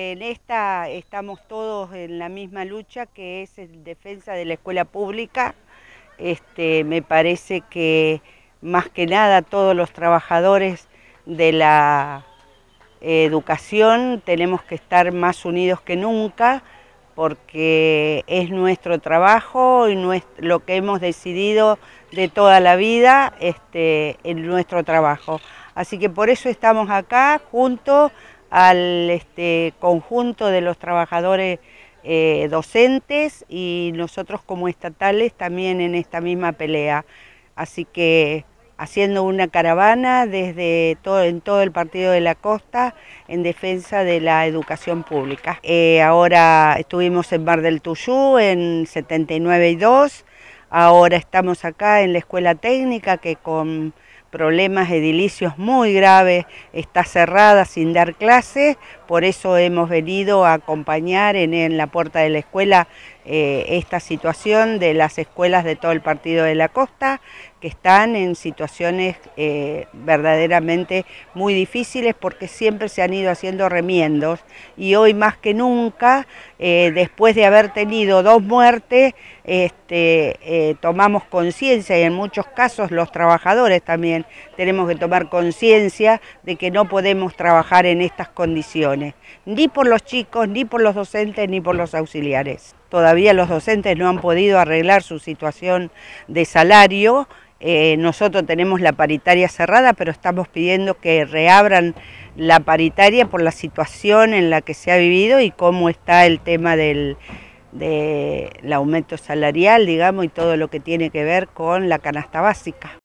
En esta estamos todos en la misma lucha que es en defensa de la escuela pública. Este, me parece que más que nada todos los trabajadores de la educación tenemos que estar más unidos que nunca porque es nuestro trabajo y lo que hemos decidido de toda la vida ...es este, nuestro trabajo. Así que por eso estamos acá juntos al este, conjunto de los trabajadores eh, docentes y nosotros como estatales también en esta misma pelea. Así que haciendo una caravana desde todo, en todo el Partido de la Costa en defensa de la educación pública. Eh, ahora estuvimos en Bar del Tuyú en 79 y 2, ahora estamos acá en la Escuela Técnica que con problemas edilicios muy graves, está cerrada sin dar clases por eso hemos venido a acompañar en, la puerta de la escuela eh, esta situación de las escuelas de todo el partido de la costa, que están en situaciones eh, verdaderamente muy difíciles porque siempre se han ido haciendo remiendos y hoy más que nunca, eh, después de haber tenido dos muertes, este, tomamos conciencia y en muchos casos los trabajadores también tenemos que tomar conciencia de que no podemos trabajar en estas condiciones ni por los chicos, ni por los docentes, ni por los auxiliares. Todavía los docentes no han podido arreglar su situación de salario. Eh, nosotros tenemos la paritaria cerrada, pero estamos pidiendo que reabran la paritaria por la situación en la que se ha vivido y cómo está el tema del, del aumento salarial, digamos, y todo lo que tiene que ver con la canasta básica.